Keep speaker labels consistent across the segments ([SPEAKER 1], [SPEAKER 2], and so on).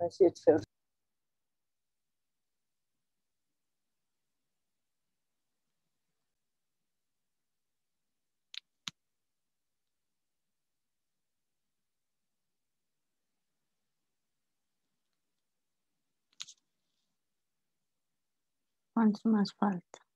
[SPEAKER 1] Merci de faire Quanto mais falta?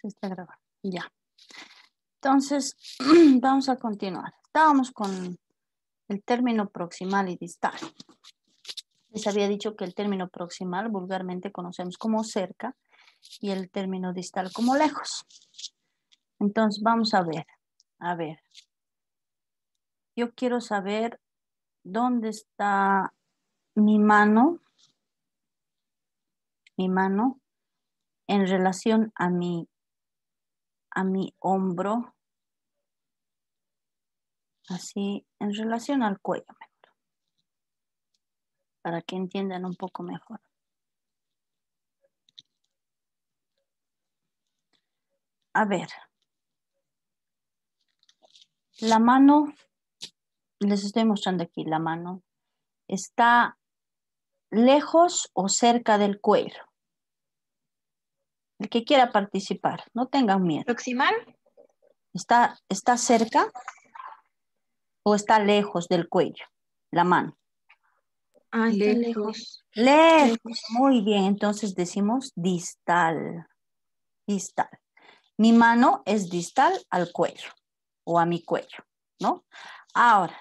[SPEAKER 1] se está grabando. ya. Entonces, vamos a continuar. Estábamos con el término proximal y distal. Les había dicho que el término proximal vulgarmente conocemos como cerca y el término distal como lejos. Entonces, vamos a ver. A ver. Yo quiero saber dónde está mi mano, mi mano en relación a mi a mi hombro, así en relación al cuello, para que entiendan un poco mejor. A ver, la mano, les estoy mostrando aquí la mano, está lejos o cerca del cuero? el que quiera participar, no tengan miedo. ¿Proximal? ¿Está, ¿Está cerca o está lejos del cuello, la mano? Ah, lejos. lejos. Lejos, muy bien. Entonces decimos distal, distal. Mi mano es distal al cuello o a mi cuello, ¿no? Ahora,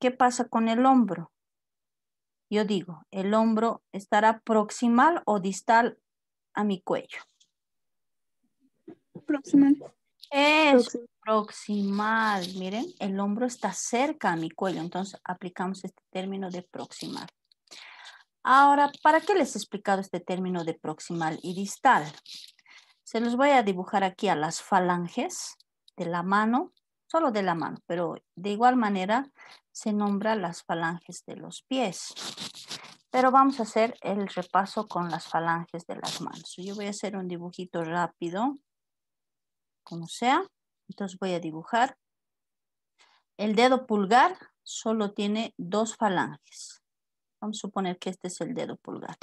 [SPEAKER 1] ¿qué pasa con el hombro? Yo digo, el hombro estará proximal o distal a mi cuello proximal. Es proximal. Miren, el hombro está cerca a mi cuello, entonces aplicamos este término de proximal. Ahora, ¿para qué les he explicado este término de proximal y distal? Se los voy a dibujar aquí a las falanges de la mano, solo de la mano, pero de igual manera se nombra las falanges de los pies. Pero vamos a hacer el repaso con las falanges de las manos. Yo voy a hacer un dibujito rápido como sea. Entonces voy a dibujar. El dedo pulgar solo tiene dos falanges. Vamos a suponer que este es el dedo pulgar.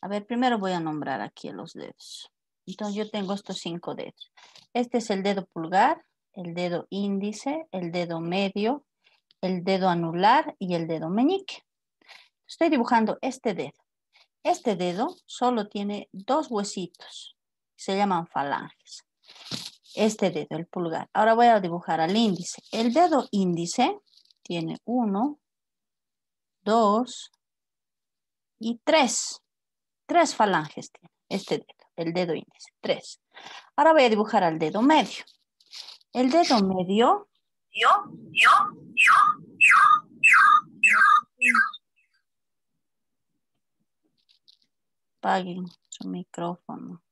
[SPEAKER 1] A ver, primero voy a nombrar aquí los dedos. Entonces yo tengo estos cinco dedos. Este es el dedo pulgar, el dedo índice, el dedo medio, el dedo anular y el dedo meñique. Estoy dibujando este dedo. Este dedo solo tiene dos huesitos, se llaman falanges este dedo, el pulgar. Ahora voy a dibujar al índice. El dedo índice tiene uno, dos y tres. Tres falanges tiene este dedo, el dedo índice, tres. Ahora voy a dibujar al dedo medio. El dedo medio... Paguen su micrófono.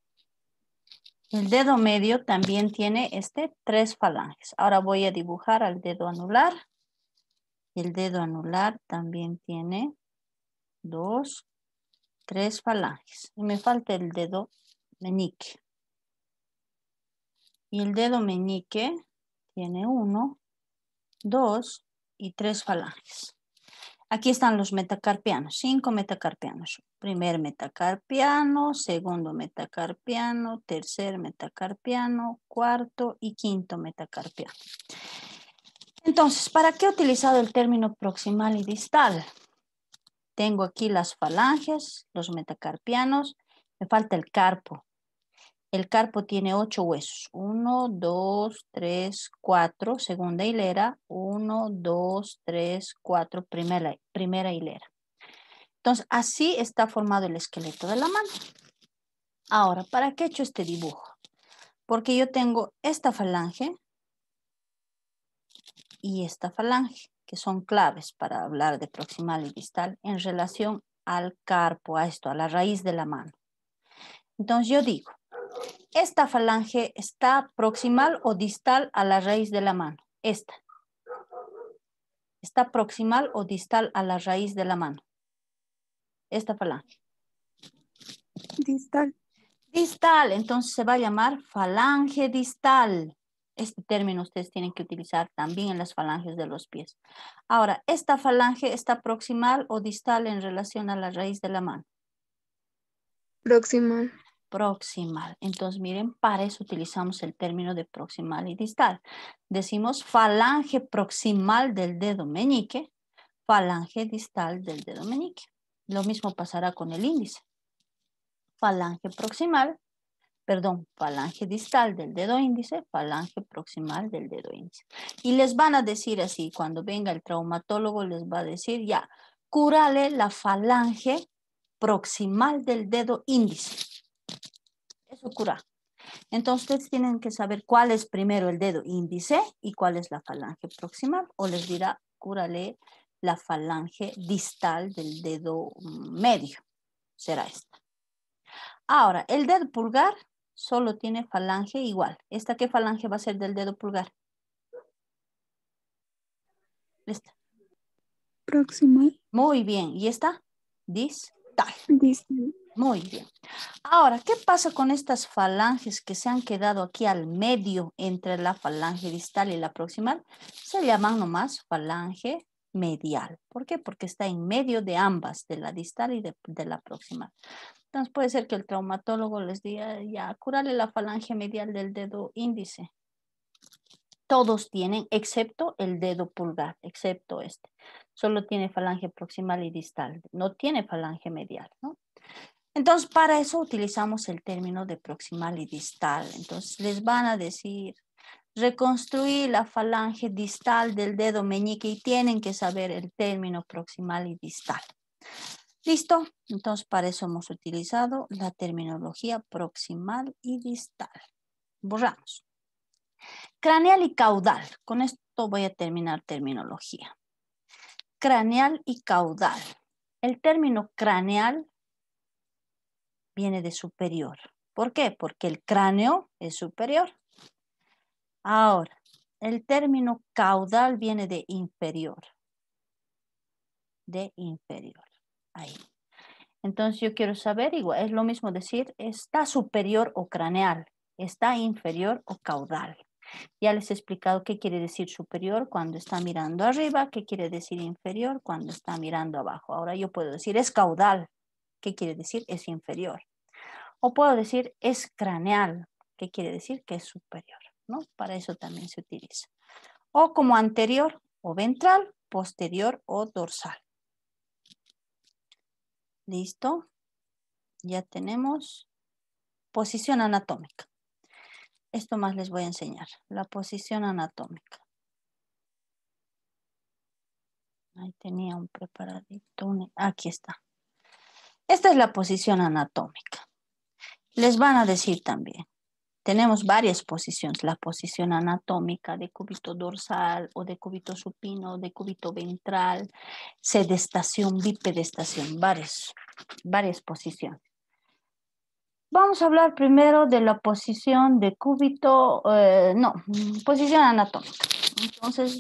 [SPEAKER 1] El dedo medio también tiene este tres falanges. Ahora voy a dibujar al dedo anular. El dedo anular también tiene dos, tres falanges. Y me falta el dedo meñique. Y el dedo meñique tiene uno, dos y tres falanges. Aquí están los metacarpianos, cinco metacarpianos. Primer metacarpiano, segundo metacarpiano, tercer metacarpiano, cuarto y quinto metacarpiano. Entonces, ¿para qué he utilizado el término proximal y distal? Tengo aquí las falanges, los metacarpianos, me falta el carpo. El carpo tiene ocho huesos. Uno, dos, tres, cuatro, segunda hilera. Uno, dos, tres, cuatro, primera, hilera. Entonces, así está formado el esqueleto de la mano. Ahora, ¿para qué he hecho este dibujo? Porque yo tengo esta falange y esta falange, que son claves para hablar de proximal y distal en relación al carpo, a esto, a la raíz de la mano. Entonces yo digo, esta falange está proximal o distal a la raíz de la mano. Esta. Está proximal o distal a la raíz de la mano. Esta falange. Distal. Distal, entonces se va a llamar falange distal. Este término ustedes tienen que utilizar también en las falanges de los pies. Ahora, ¿esta falange está proximal o distal en relación a la raíz de la mano? Proximal proximal. Entonces, miren, para eso utilizamos el término de proximal y distal. Decimos falange proximal del dedo meñique, falange distal del dedo meñique. Lo mismo pasará con el índice. Falange proximal, perdón, falange distal del dedo índice, falange proximal del dedo índice. Y les van a decir así, cuando venga el traumatólogo les va a decir ya, cúrale la falange proximal del dedo índice Cura. Entonces tienen que saber cuál es primero el dedo índice y cuál es la falange proximal o les dirá cúrale la falange distal del dedo medio. Será esta. Ahora, el dedo pulgar solo tiene falange igual. ¿Esta qué falange va a ser del dedo pulgar? Esta. Proximal. Muy bien. ¿Y esta? Distal. Distal. Muy bien. Ahora, ¿qué pasa con estas falanges que se han quedado aquí al medio entre la falange distal y la proximal? Se llaman nomás falange medial. ¿Por qué? Porque está en medio de ambas, de la distal y de, la proximal. Entonces puede ser que el traumatólogo les diga, ya, curale la falange medial del dedo índice. Todos tienen, excepto el dedo pulgar, excepto este. Solo tiene falange proximal y distal, no tiene falange medial, ¿no? Entonces, para eso utilizamos el término de proximal y distal. Entonces, les van a decir, reconstruir la falange distal del dedo meñique y tienen que saber el término proximal y distal. ¿Listo? Entonces, para eso hemos utilizado la terminología proximal y distal. Borramos. Craneal y caudal. Con esto voy a terminar terminología. Craneal y caudal. El término craneal viene de superior. ¿Por qué? Porque el cráneo es superior. Ahora, el término caudal viene de inferior. De inferior. Ahí. Entonces yo quiero saber, igual, es lo mismo decir, está superior o craneal, está inferior o caudal. Ya les he explicado qué quiere decir superior cuando está mirando arriba, qué quiere decir inferior cuando está mirando abajo. Ahora yo puedo decir es caudal, ¿Qué quiere decir? Es inferior. O puedo decir es craneal, que quiere decir que es superior. ¿no? Para eso también se utiliza. O como anterior o ventral, posterior o dorsal. Listo. Ya tenemos posición anatómica. Esto más les voy a enseñar, la posición anatómica. Ahí tenía un preparadito. Aquí está. Esta es la posición anatómica. Les van a decir también, tenemos varias posiciones, la posición anatómica de cúbito dorsal o de cúbito supino, de cúbito ventral, sedestación, bipedestación, varias, varias posiciones. Vamos a hablar primero de la posición de cúbito, eh, no, posición anatómica. Entonces,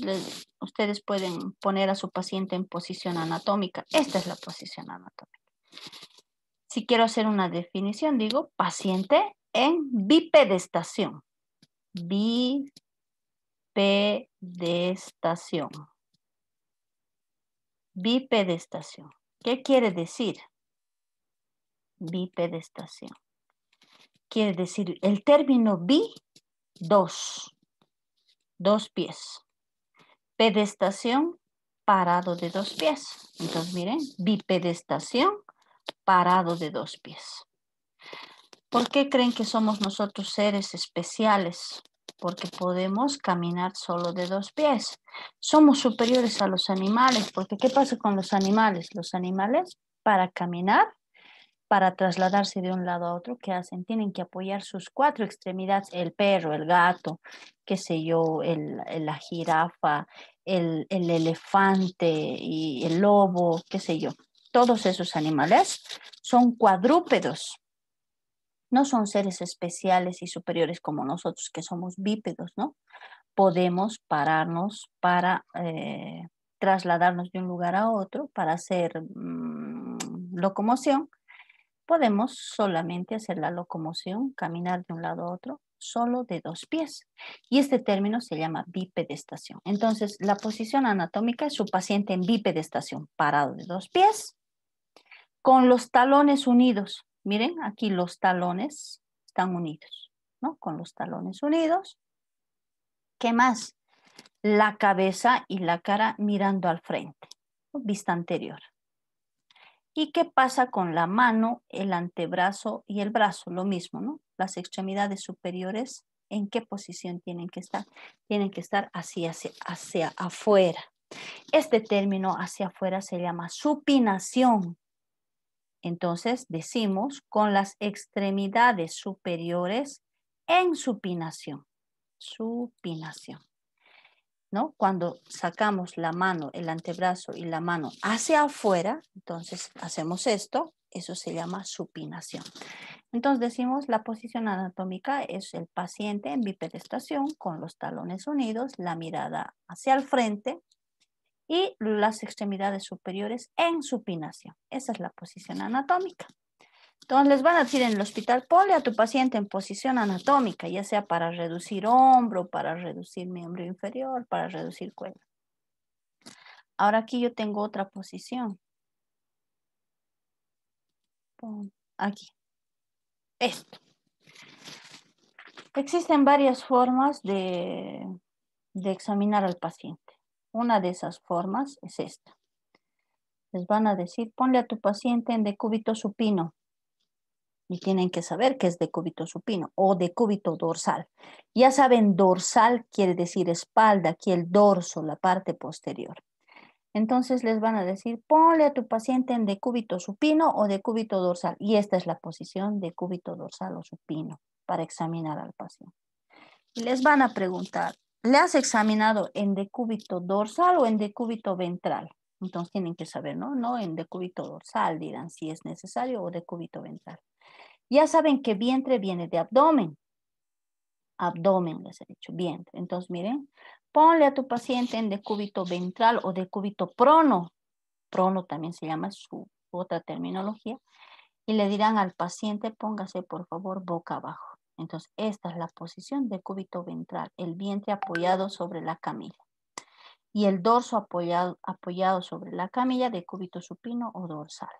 [SPEAKER 1] ustedes pueden poner a su paciente en posición anatómica. Esta es la posición anatómica si quiero hacer una definición, digo paciente en bipedestación. Bipedestación. Bipedestación. ¿Qué quiere decir? Bipedestación. Quiere decir el término bi, dos, dos pies. Pedestación, parado de dos pies. Entonces, miren, bipedestación, parado de dos pies. ¿Por qué creen que somos nosotros seres especiales? Porque podemos caminar solo de dos pies. Somos superiores a los animales, porque ¿qué pasa con los animales? Los animales para caminar, para trasladarse de un lado a otro, ¿qué hacen? Tienen que apoyar sus cuatro extremidades, el perro, el gato, qué sé yo, la jirafa, el, el elefante y el lobo, qué sé yo todos esos animales son cuadrúpedos, no son seres especiales y superiores como nosotros que somos bípedos, ¿no? Podemos pararnos para eh, trasladarnos de un lugar a otro, para hacer mm, locomoción. Podemos solamente hacer la locomoción, caminar de un lado a otro, solo de dos pies. Y este término se llama bipedestación. Entonces, la posición anatómica es su paciente en bipedestación, parado de dos pies, con los talones unidos. Miren, aquí los talones están unidos, ¿no? Con los talones unidos. ¿Qué más? La cabeza y la cara mirando al frente, vista anterior. ¿Y qué pasa con la mano, el antebrazo y el brazo? Lo mismo, ¿no? Las extremidades superiores, ¿en qué posición tienen que estar? Tienen que estar así, hacia, hacia afuera. Este término hacia afuera se llama supinación. Entonces decimos con las extremidades superiores en supinación. Supinación. ¿No? Cuando sacamos la mano, el antebrazo y la mano hacia afuera, entonces hacemos esto, eso se llama supinación. Entonces decimos la posición anatómica es el paciente en bipedestación con los talones unidos, la mirada hacia el frente, y las extremidades superiores en supinación. Esa es la posición anatómica. Entonces les van a decir en el hospital, ponle a tu paciente en posición anatómica, ya sea para reducir hombro, para reducir miembro inferior, para reducir cuello. Ahora aquí yo tengo otra posición. Aquí. Esto. Existen varias formas de, de examinar al paciente. Una de esas formas es esta. Les van a decir, ponle a tu paciente en decúbito supino. Y tienen que saber que es decúbito supino o decúbito dorsal. Ya saben, dorsal quiere decir espalda, aquí el dorso, la parte posterior. Entonces les van a decir, ponle a tu paciente en decúbito supino o decúbito dorsal. Y esta es la posición de decúbito dorsal o supino para examinar al paciente. Y les van a preguntar, ¿Le has examinado en decúbito dorsal o en decúbito ventral? Entonces tienen que saber, ¿no? No en decúbito dorsal, dirán si es necesario o decúbito ventral. Ya saben que vientre viene de abdomen. Abdomen, les he dicho, vientre. Entonces, miren, ponle a tu paciente en decúbito ventral o decúbito prono. Prono también se llama su otra terminología. Y le dirán al paciente, póngase por favor boca abajo. Entonces, esta es la posición de cúbito ventral, el vientre apoyado sobre la camilla y el dorso apoyado, sobre la camilla de cúbito supino o dorsal.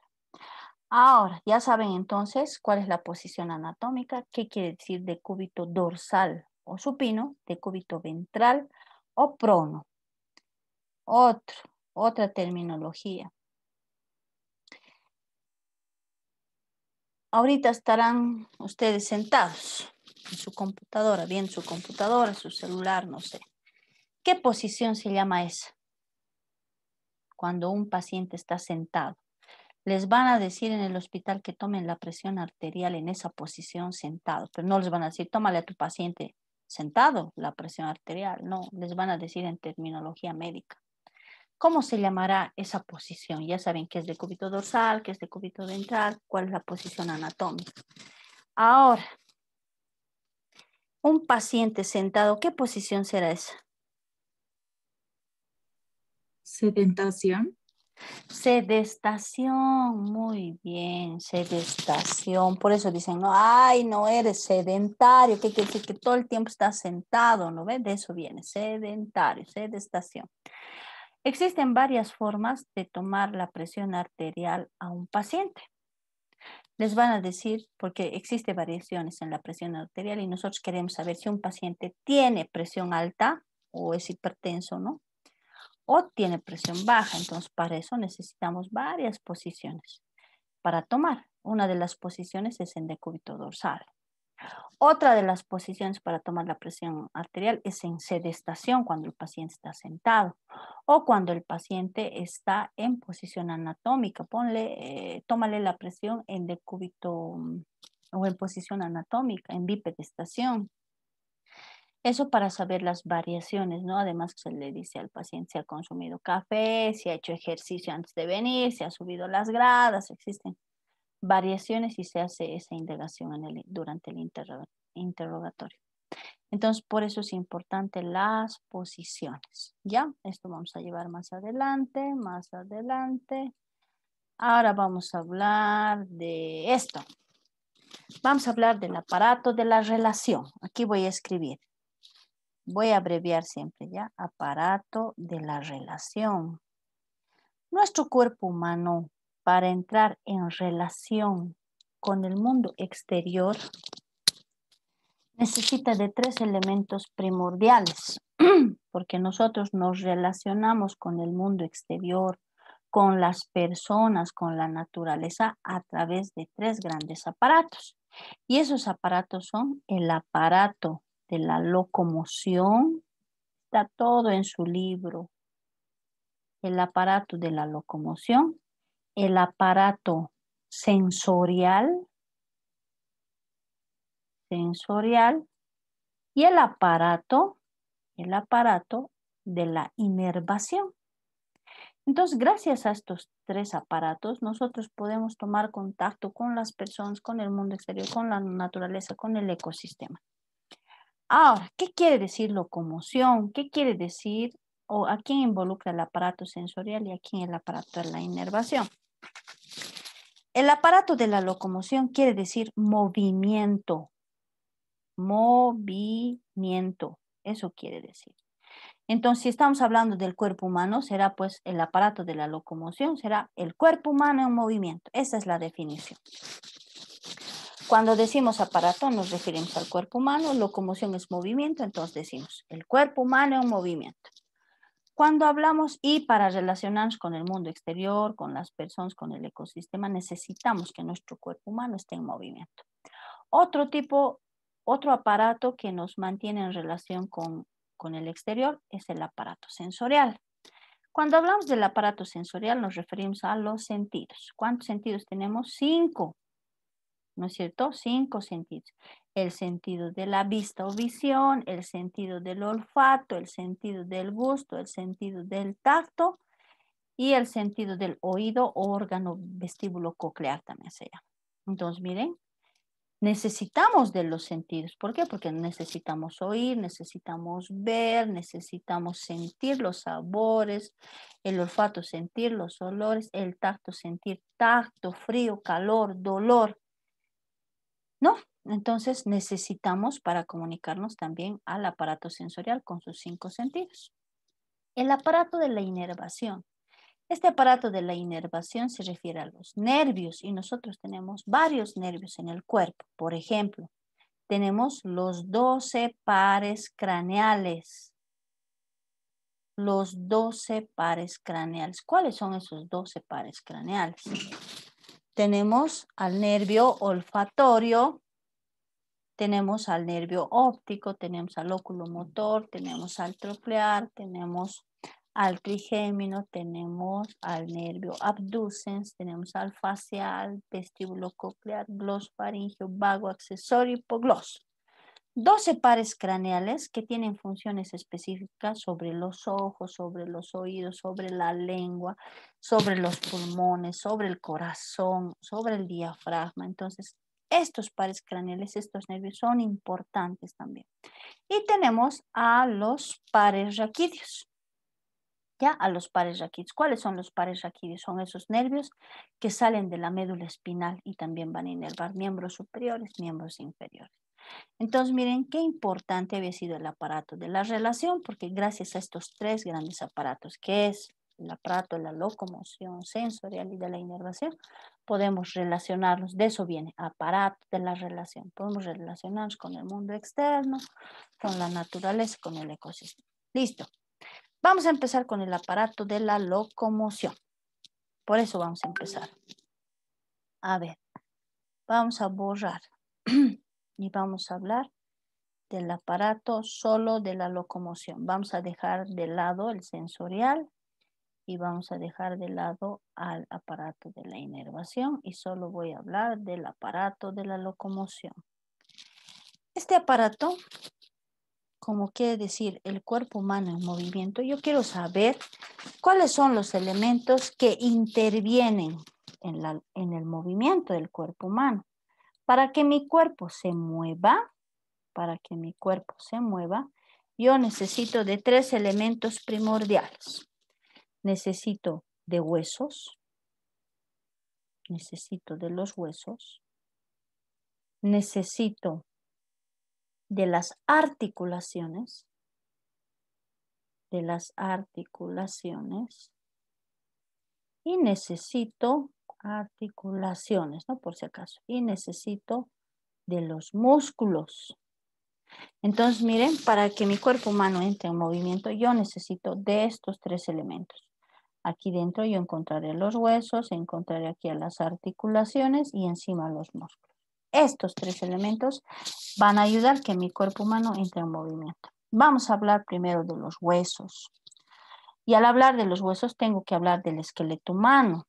[SPEAKER 1] Ahora, ya saben entonces cuál es la posición anatómica, qué quiere decir de cúbito dorsal o supino, de cúbito ventral o prono. otra terminología. Ahorita estarán ustedes sentados su computadora, bien su computadora, su celular, no sé. ¿Qué posición se llama esa? Cuando un paciente está sentado. Les van a decir en el hospital que tomen la presión arterial en esa posición sentado, pero no les van a decir, tómale a tu paciente sentado la presión arterial, no, les van a decir en terminología médica. ¿Cómo se llamará esa posición? Ya saben que es de cúbito dorsal, que es de cúbito ventral, cuál es la posición anatómica. Ahora, un paciente sentado, ¿qué posición será esa? Sedentación. Sedestación, muy bien, sedestación. Por eso dicen, no, ay, no eres sedentario, que, que, que todo el tiempo estás sentado, ¿no ves? De eso viene, sedentario, sedestación. Existen varias formas de tomar la presión arterial a un paciente. Les van a decir, porque existe variaciones en la presión arterial y nosotros queremos saber si un paciente tiene presión alta o es hipertenso, ¿no? O tiene presión baja. Entonces, para eso necesitamos varias posiciones para tomar. Una de las posiciones es en decúbito dorsal. Otra de las posiciones para tomar la presión arterial es en sedestación, cuando el paciente está sentado o cuando el paciente está en posición anatómica. Ponle, eh, tómale la presión en decúbito mm, o en posición anatómica, en bipedestación. Eso para saber las variaciones, ¿no? Además se le dice al paciente si ha consumido café, si ha hecho ejercicio antes de venir, si ha subido las gradas, existen variaciones y se hace esa indagación en el, durante el interrogatorio. Entonces, por eso es importante las posiciones. Ya, esto vamos a llevar más adelante, más adelante. Ahora vamos a hablar de esto. Vamos a hablar del aparato de la relación. Aquí voy a escribir. Voy a abreviar siempre ya. Aparato de la relación. Nuestro cuerpo humano para entrar en relación con el mundo exterior, necesita de tres elementos primordiales, porque nosotros nos relacionamos con el mundo exterior, con las personas, con la naturaleza, a través de tres grandes aparatos. Y esos aparatos son el aparato de la locomoción, está todo en su libro, el aparato de la locomoción, el aparato sensorial, sensorial y el aparato, el aparato de la inervación. Entonces, gracias a estos tres aparatos, nosotros podemos tomar contacto con las personas, con el mundo exterior, con la naturaleza, con el ecosistema. Ahora, ¿qué quiere decir locomoción? ¿Qué quiere decir o a quién involucra el aparato sensorial y a quién el aparato de la inervación? El aparato de la locomoción quiere decir movimiento. Movimiento. Eso quiere decir. Entonces, si estamos hablando del cuerpo humano, será pues el aparato de la locomoción, será el cuerpo humano en movimiento. Esa es la definición. Cuando decimos aparato, nos referimos al cuerpo humano, locomoción es movimiento, entonces decimos el cuerpo humano en movimiento. Cuando hablamos y para relacionarnos con el mundo exterior, con las personas, con el ecosistema, necesitamos que nuestro cuerpo humano esté en movimiento. Otro tipo, otro aparato que nos mantiene en relación con, el exterior es el aparato sensorial. Cuando hablamos del aparato sensorial nos referimos a los sentidos. ¿Cuántos sentidos tenemos? Cinco. ¿No es cierto? Cinco sentidos el sentido de la vista o visión, el sentido del olfato, el sentido del gusto, el sentido del tacto y el sentido del oído órgano vestíbulo coclear también se llama. Entonces, miren, necesitamos de los sentidos. ¿Por qué? Porque necesitamos oír, necesitamos ver, necesitamos sentir los sabores, el olfato sentir los olores, el tacto sentir tacto, frío, calor, dolor. ¿No? Entonces necesitamos para comunicarnos también al aparato sensorial con sus cinco sentidos. El aparato de la inervación. Este aparato de la inervación se refiere a los nervios y nosotros tenemos varios nervios en el cuerpo. Por ejemplo, tenemos los 12 pares craneales. Los 12 pares craneales. ¿Cuáles son esos 12 pares craneales? Tenemos al nervio olfatorio, tenemos al nervio óptico, tenemos al óculo mm. motor, tenemos al troclear, tenemos al trigémino, tenemos al nervio abducens, tenemos al facial, vestíbulo coclear, glos faringio, vago, accesorio, hipoglos. 12 pares craneales que tienen funciones específicas sobre los ojos, sobre los oídos, sobre la lengua, sobre los pulmones, sobre el corazón, sobre el diafragma. Entonces, estos pares craneales, estos nervios son importantes también. Y tenemos a los pares raquídeos. ¿Ya? A los pares raquídeos. ¿Cuáles son los pares raquídeos? Son esos nervios que salen de la médula espinal y también van a inervar miembros superiores, miembros inferiores. Entonces, miren qué importante había sido el aparato de la relación, porque gracias a estos tres grandes aparatos, que es el aparato de la locomoción sensorial y de la inervación, podemos relacionarnos, de eso viene, aparato de la relación, podemos relacionarnos con el mundo externo, con la naturaleza, con el ecosistema. Listo. Vamos a empezar con el aparato de la locomoción. Por eso vamos a empezar. A ver, vamos a borrar y vamos a hablar del aparato solo de la locomoción. Vamos a dejar de lado el sensorial, y vamos a dejar de lado al aparato de la inervación y solo voy a hablar del aparato de la locomoción. Este aparato, como quiere decir el cuerpo humano en movimiento, yo quiero saber cuáles son los elementos que intervienen en, en el movimiento del cuerpo humano. Para que mi cuerpo se mueva, para que mi cuerpo se mueva, yo necesito de tres elementos primordiales necesito de huesos, necesito de los huesos, necesito de las articulaciones, de las articulaciones y necesito articulaciones, ¿no? Por si acaso, y necesito de los músculos. Entonces, miren, para que mi cuerpo humano entre en movimiento, yo necesito de estos tres elementos. Aquí dentro yo encontraré los huesos, encontraré aquí las articulaciones y encima los músculos. Estos tres elementos van a ayudar que mi cuerpo humano entre en movimiento. Vamos a hablar primero de los huesos. Y al hablar de los huesos tengo que hablar del esqueleto humano.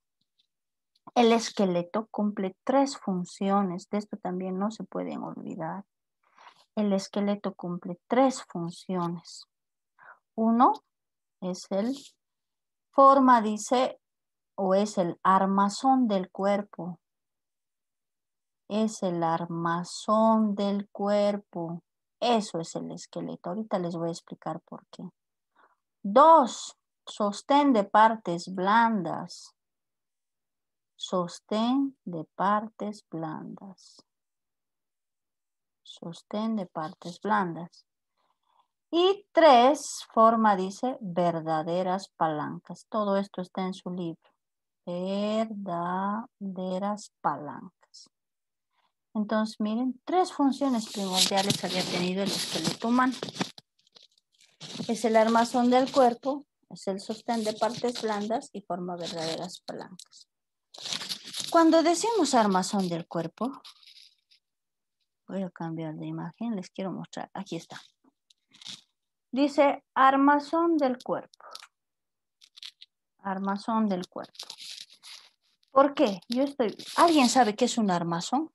[SPEAKER 1] El esqueleto cumple tres funciones, de esto también no se pueden olvidar. El esqueleto cumple tres funciones. Uno es el forma, dice, o es el armazón del cuerpo. Es el armazón del cuerpo. Eso es el esqueleto. Ahorita les voy a explicar por qué. Dos, sostén de partes blandas. Sostén de partes blandas. Sostén de partes blandas. Y tres, forma, dice, verdaderas palancas. Todo esto está en su libro. Verdaderas palancas. Entonces, miren, tres funciones primordiales había tenido el esqueleto humano. Es el armazón del cuerpo, es el sostén de partes blandas y forma verdaderas palancas. Cuando decimos armazón del cuerpo, voy a cambiar de imagen, les quiero mostrar. Aquí está. Dice armazón del cuerpo. Armazón del cuerpo. ¿Por qué? Yo estoy... ¿Alguien sabe qué es un armazón?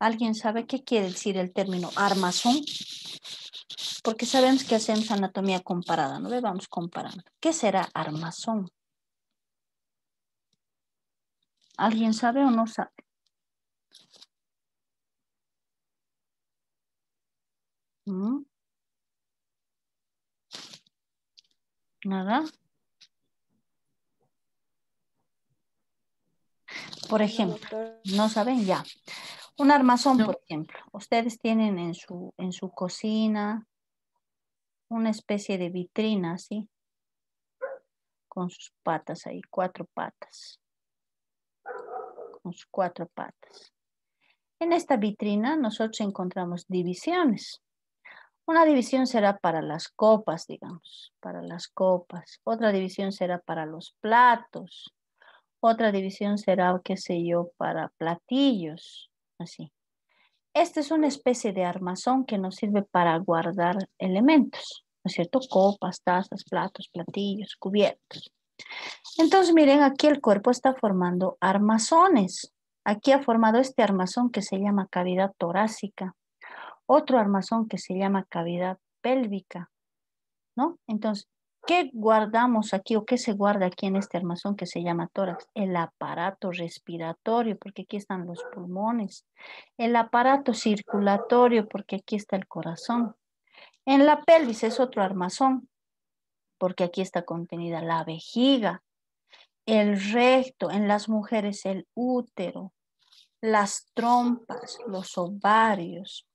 [SPEAKER 1] ¿Alguien sabe qué quiere decir el término armazón? Porque sabemos que hacemos anatomía comparada, ¿no? Le vamos comparando. ¿Qué será armazón? ¿Alguien sabe o no sabe? Mm. Nada. Por ejemplo, no saben ya. Un armazón, por ejemplo. Ustedes tienen en su, en su cocina una especie de vitrina, ¿sí? Con sus patas ahí, cuatro patas. Con sus cuatro patas. En esta vitrina nosotros encontramos divisiones. Una división será para las copas, digamos, para las copas. Otra división será para los platos. Otra división será, qué sé yo, para platillos, así. Esta es una especie de armazón que nos sirve para guardar elementos, ¿no es cierto? Copas, tazas, platos, platillos, cubiertos. Entonces, miren, aquí el cuerpo está formando armazones. Aquí ha formado este armazón que se llama cavidad torácica, otro armazón que se llama cavidad pélvica, ¿no? Entonces, ¿qué guardamos aquí o qué se guarda aquí en este armazón que se llama tórax? El aparato respiratorio, porque aquí están los pulmones, el aparato circulatorio, porque aquí está el corazón. En la pelvis es otro armazón, porque aquí está contenida la vejiga, el recto, en las mujeres el útero, las trompas, los ovarios,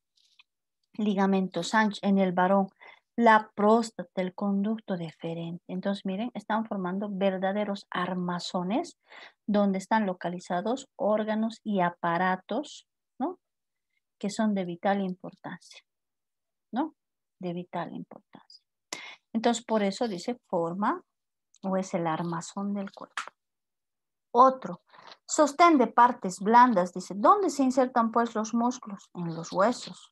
[SPEAKER 1] ligamentos anchos en el varón, la próstata, el conducto deferente. Entonces, miren, están formando verdaderos armazones donde están localizados órganos y aparatos, ¿no? Que son de vital importancia, ¿no? De vital importancia. Entonces, por eso dice forma o es el armazón del cuerpo. Otro, Sostén de partes blandas, dice, ¿dónde se insertan pues los músculos? En los huesos.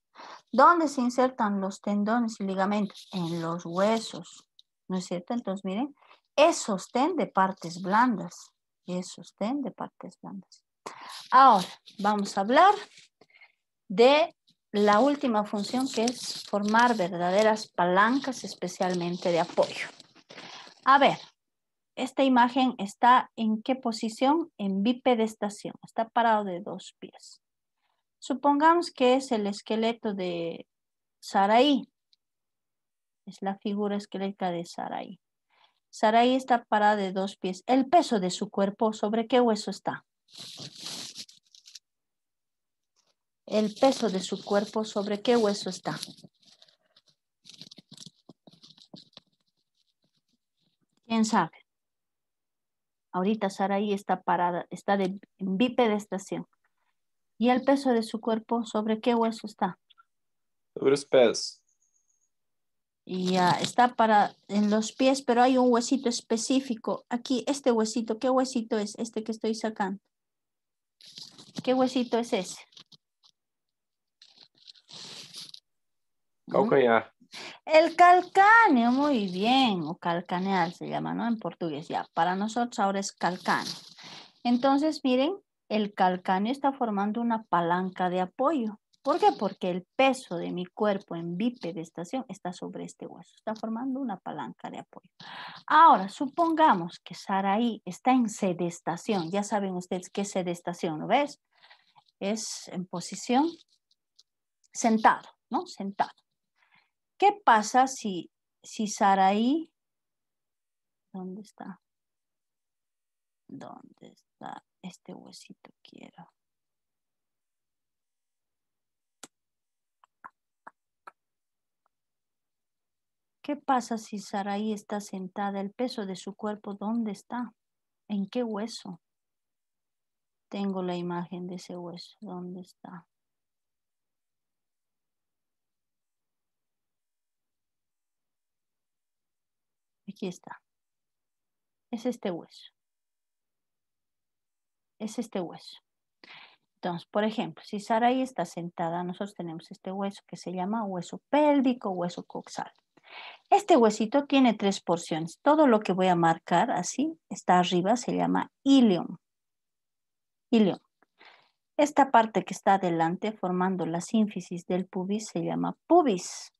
[SPEAKER 1] ¿Dónde se insertan los tendones y ligamentos? En los huesos. ¿No es cierto? Entonces, miren, es sostén de partes blandas. Es sostén de partes blandas. Ahora, vamos a hablar de la última función que es formar verdaderas palancas, especialmente de apoyo. A ver, esta imagen está en qué posición? En bipedestación. Está parado de dos pies. Supongamos que es el esqueleto de Sarai. Es la figura esquelética de Sarai. Sarai está parada de dos pies. El peso de su cuerpo, ¿sobre qué hueso está? El peso de su cuerpo, ¿sobre qué hueso está? ¿Quién sabe? Ahorita Sarai está parada, está de, en estación ¿Y el peso de su cuerpo sobre qué hueso está? Sobre los pies. Ya, ah, está para en los pies, pero hay un huesito específico. Aquí, este huesito, ¿qué huesito es este que estoy sacando? ¿Qué huesito es ese? ¿Mm? ya el calcáneo, muy bien, o calcaneal se llama, ¿no? En portugués ya. Para nosotros ahora es calcáneo. Entonces, miren, el calcáneo está formando una palanca de apoyo. ¿Por qué? Porque el peso de mi cuerpo en bipedestación está sobre este hueso, está formando una palanca de apoyo. Ahora, supongamos que Saraí está en sedestación. Ya saben ustedes qué es sedestación, ¿lo ves? Es en posición sentado, ¿no? Sentado. ¿Qué pasa si, si Saraí, ¿dónde está? ¿Dónde está este huesito? Quiero. ¿Qué pasa si Saraí está sentada? ¿El peso de su cuerpo dónde está? ¿En qué hueso? Tengo la imagen de ese hueso. ¿Dónde está? Aquí está. Es este hueso. Es este hueso. Entonces, por ejemplo, si ahí está sentada, nosotros tenemos este hueso que se llama hueso pélvico, hueso coxal. Este huesito tiene tres porciones. Todo lo que voy a marcar así, está arriba, se llama ilium. Ilium. Esta parte que está adelante formando la sínfisis del pubis se llama pubis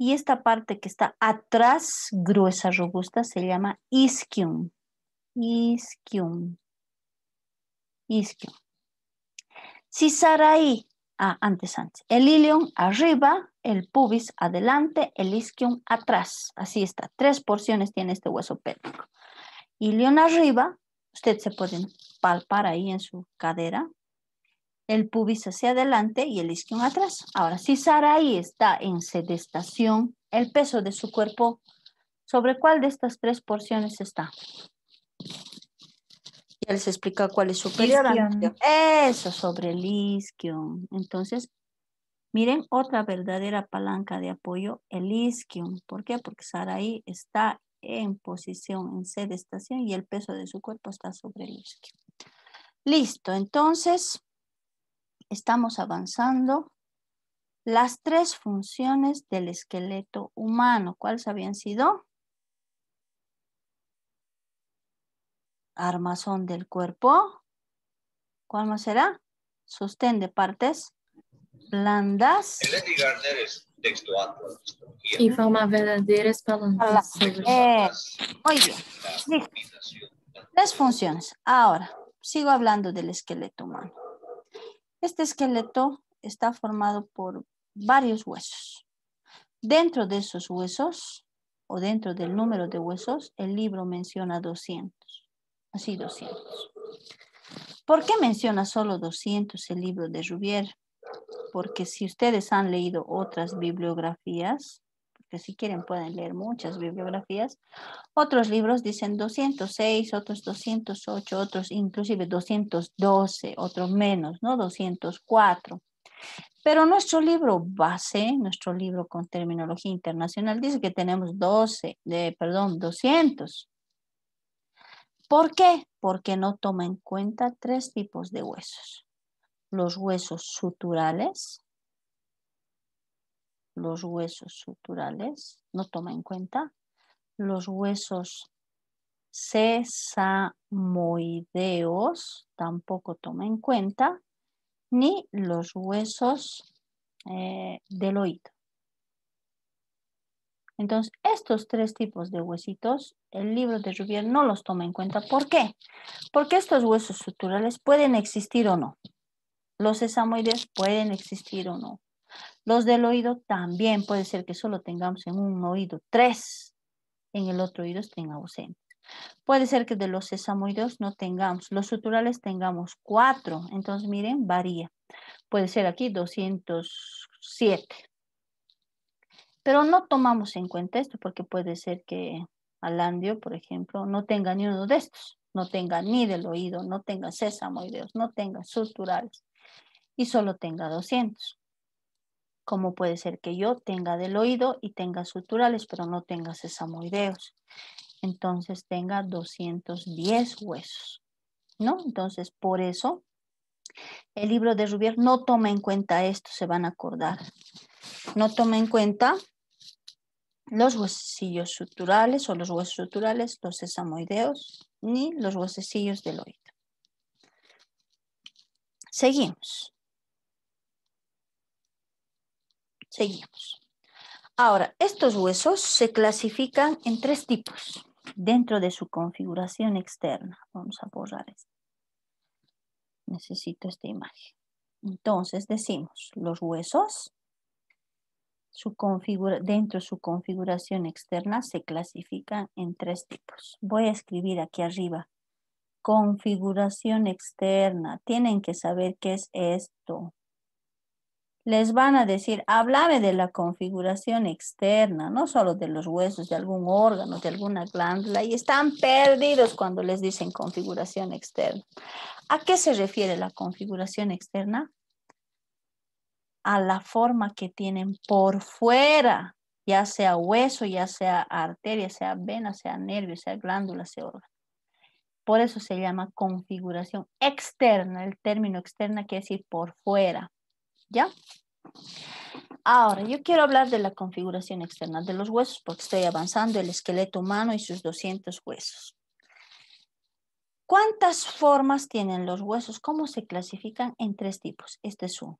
[SPEAKER 1] y esta parte que está atrás, gruesa, robusta, se llama ischium. Ischium. Isquium. ahí, ah, antes, antes. El ilion arriba, el pubis adelante, el isquium atrás. Así está. Tres porciones tiene este hueso pélvico. Ilion arriba, usted se puede palpar ahí en su cadera el pubis hacia adelante y el isquion atrás. Ahora, si Sarai está en sedestación, el peso de su cuerpo, ¿sobre cuál de estas tres porciones está? Ya les explica cuál es su peso. Eso, sobre el isquion. Entonces, miren, otra verdadera palanca de apoyo, el isquion. ¿Por qué? Porque Sarai está en posición, en sedestación y el peso de su cuerpo está sobre el isquion. Listo, entonces estamos avanzando las tres funciones del esqueleto humano. ¿Cuáles habían sido? Armazón del cuerpo. ¿Cuál más será? Sostén de partes blandas. Y forma verdaderas para Eh, muy Tres funciones. Ahora, sigo hablando del esqueleto humano. Este esqueleto está formado por varios huesos. Dentro de esos huesos, o dentro del número de huesos, el libro menciona 200. Así 200. ¿Por qué menciona solo 200 el libro de Rubier? Porque si ustedes han leído otras bibliografías, que si quieren pueden leer muchas bibliografías. Otros libros dicen 206, otros 208, otros inclusive 212, otros menos, ¿no? 204. Pero nuestro libro base, nuestro libro con terminología internacional, dice que tenemos 12, de, perdón, 200. ¿Por qué? Porque no toma en cuenta tres tipos de huesos. Los huesos suturales, los huesos suturales, no toma en cuenta, los huesos sesamoideos tampoco toma en cuenta, ni los huesos eh, del oído. Entonces, estos tres tipos de huesitos, el libro de Rubier no los toma en cuenta. ¿Por qué? Porque estos huesos suturales pueden existir o no. Los sesamoides pueden existir o no. Los del oído también puede ser que solo tengamos en un oído tres, en el otro oído estén ausentes. Puede ser que de los sesamoideos no tengamos, los suturales tengamos cuatro, entonces miren, varía. Puede ser aquí 207. Pero no tomamos en cuenta esto porque puede ser que Alandio, por ejemplo, no tenga ni uno de estos, no tenga ni del oído, no tenga sesamoideos, no tenga suturales y solo tenga 200. Cómo puede ser que yo tenga del oído y tenga suturales, pero no tenga sesamoideos. Entonces tenga 210 huesos, ¿no? Entonces, por eso el libro de Rubier no toma en cuenta esto, se van a acordar. No toma en cuenta los huesecillos suturales o los huesos suturales, los sesamoideos, ni los huesecillos del oído. Seguimos. Seguimos. Ahora, estos huesos se clasifican en tres tipos dentro de su configuración externa. Vamos a borrar esto. Necesito esta imagen. Entonces decimos los huesos su dentro de su configuración externa se clasifican en tres tipos. Voy a escribir aquí arriba configuración externa. Tienen que saber qué es esto les van a decir, háblame de la configuración externa, no solo de los huesos, de algún órgano, de alguna glándula, y están perdidos cuando les dicen configuración externa. ¿A qué se refiere la configuración externa? A la forma que tienen por fuera, ya sea hueso, ya sea arteria, sea vena, sea nervio, sea glándula, sea órgano. Por eso se llama configuración externa. El término externa quiere decir por fuera, ¿ya? Ahora, yo quiero hablar de la configuración externa de los huesos porque estoy avanzando el esqueleto humano y sus 200 huesos. ¿Cuántas formas tienen los huesos? ¿Cómo se clasifican en tres tipos? Este es uno.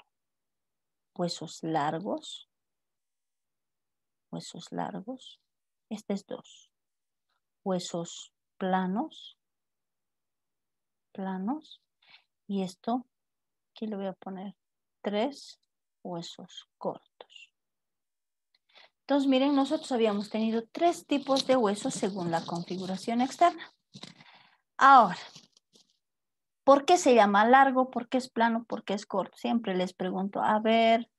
[SPEAKER 1] Huesos largos. Huesos largos. Este es dos. Huesos planos. Planos. Y esto, aquí le voy a poner tres huesos cortos. Entonces, miren, nosotros habíamos tenido tres tipos de huesos según la configuración externa. Ahora, ¿por qué se llama largo? ¿Por qué es plano? ¿Por qué es corto? Siempre les pregunto, a ver,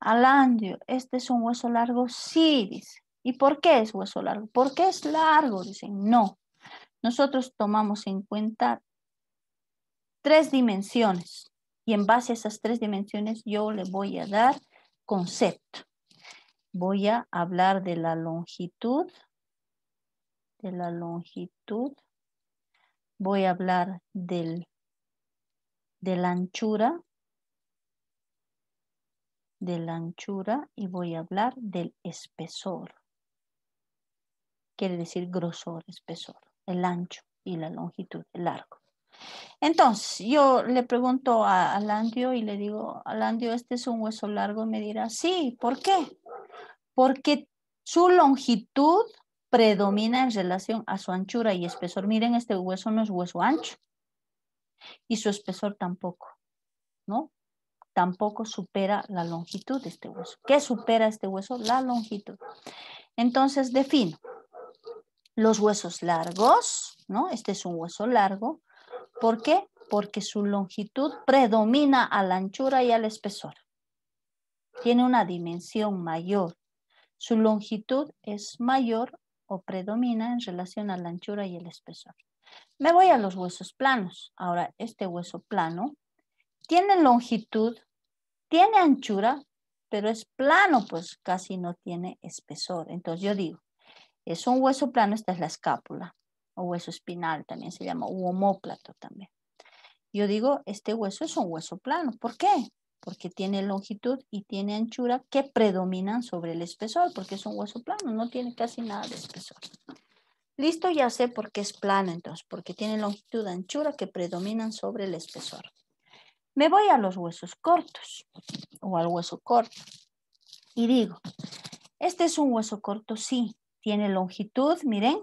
[SPEAKER 1] Alandio, ¿este es un hueso largo? Sí, dice. ¿Y por qué es hueso largo? ¿Por qué es largo? Dicen, no. Nosotros tomamos en cuenta tres dimensiones. Y en base a esas tres dimensiones yo le voy a dar concepto. Voy a hablar de la longitud, de la longitud. Voy a hablar del, de la anchura, de la anchura y voy a hablar del espesor. Quiere decir grosor, espesor, el ancho y la longitud, el largo. Entonces, yo le pregunto a, Alandio y le digo, Andio este es un hueso largo. Y me dirá, sí, ¿por qué? Porque su longitud predomina en relación a su anchura y espesor. Miren, este hueso no es hueso ancho y su espesor tampoco, ¿no? Tampoco supera la longitud de este hueso. ¿Qué supera este hueso? La longitud. Entonces defino los huesos largos, ¿no? Este es un hueso largo, ¿Por qué? Porque su longitud predomina a la anchura y al espesor. Tiene una dimensión mayor. Su longitud es mayor o predomina en relación a la anchura y el espesor. Me voy a los huesos planos. Ahora, este hueso plano tiene longitud, tiene anchura, pero es plano, pues casi no tiene espesor. Entonces yo digo, es un hueso plano, esta es la escápula o hueso espinal también se llama, u homóplato también. Yo digo, este hueso es un hueso plano. ¿Por qué? Porque tiene longitud y tiene anchura que predominan sobre el espesor, porque es un hueso plano, no tiene casi nada de espesor. Listo, ya sé por qué es plano entonces, porque tiene longitud, anchura que predominan sobre el espesor. Me voy a los huesos cortos o al hueso corto y digo, este es un hueso corto, sí, tiene longitud, miren,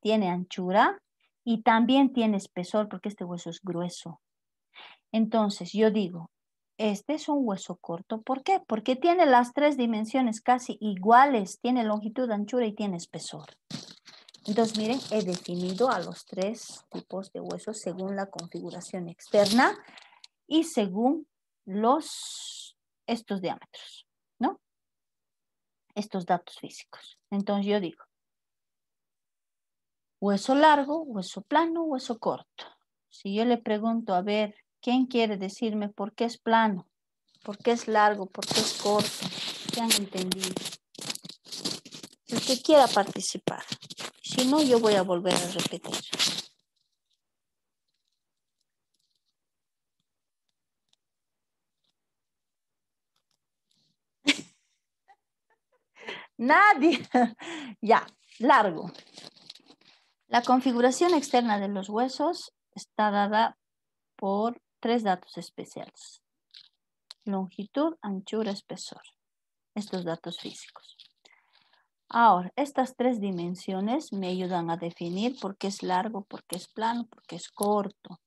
[SPEAKER 1] tiene anchura y también tiene espesor porque este hueso es grueso. Entonces yo digo, este es un hueso corto. ¿Por qué? Porque tiene las tres dimensiones casi iguales. Tiene longitud, anchura y tiene espesor. Entonces, miren, he definido a los tres tipos de huesos según la configuración externa y según los, estos diámetros, ¿no? Estos datos físicos. Entonces yo digo, hueso largo, hueso plano, hueso corto. Si yo le pregunto, a ver, ¿quién quiere decirme por qué es plano? ¿Por qué es largo? ¿Por qué es corto? ¿Qué han entendido? El que quiera participar. Si no, yo voy a volver a repetir. Nadie. ya, largo. La configuración externa de los huesos está dada por tres datos especiales. Longitud, anchura, espesor. Estos datos físicos. Ahora, estas tres dimensiones me ayudan a definir por qué es largo, por qué es plano, por qué es corto.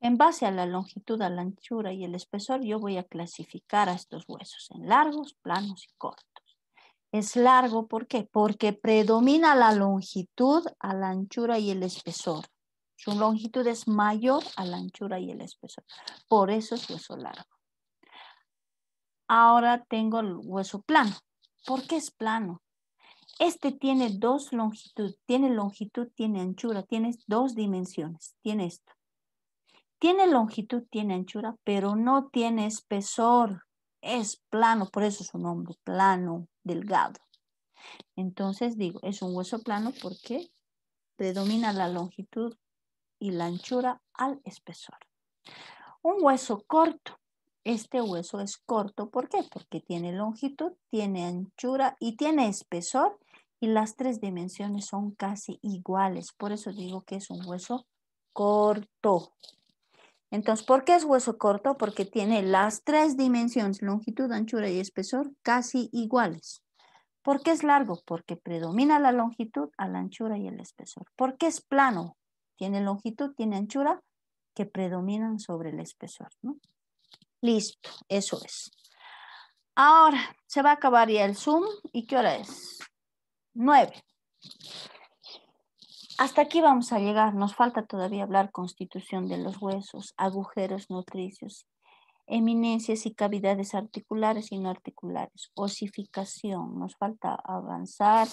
[SPEAKER 1] En base a la longitud, a la anchura y el espesor, yo voy a clasificar a estos huesos en largos, planos y cortos. Es largo, ¿por qué? Porque predomina la longitud a la anchura y el espesor. Su longitud es mayor a la anchura y el espesor. Por eso es hueso largo. Ahora tengo el hueso plano. ¿Por qué es plano? Este tiene dos longitudes, tiene longitud, tiene anchura, tiene dos dimensiones, tiene esto. Tiene longitud, tiene anchura, pero no tiene espesor, es plano, por eso su nombre, plano delgado. Entonces digo, es un hueso plano porque predomina la longitud y la anchura al espesor. Un hueso corto. Este hueso es corto, ¿por qué? Porque tiene longitud, tiene anchura y tiene espesor y las tres dimensiones son casi iguales. Por eso digo que es un hueso corto. Entonces, ¿por qué es hueso corto? Porque tiene las tres dimensiones, longitud, anchura y espesor, casi iguales. ¿Por qué es largo? Porque predomina la longitud a la anchura y el espesor. ¿Por qué es plano? Tiene longitud, tiene anchura, que predominan sobre el espesor. ¿no? Listo, eso es. Ahora, se va a acabar ya el Zoom. ¿Y qué hora es? Nueve. Hasta aquí vamos a llegar. Nos falta todavía hablar constitución de los huesos, agujeros nutricios, eminencias y cavidades articulares y no articulares, osificación. Nos falta avanzar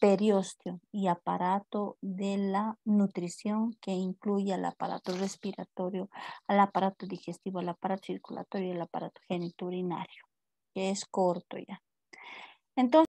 [SPEAKER 1] periósteo y aparato de la nutrición que incluye al aparato respiratorio, al aparato digestivo, al aparato circulatorio y al aparato geniturinario, que es corto ya. Entonces,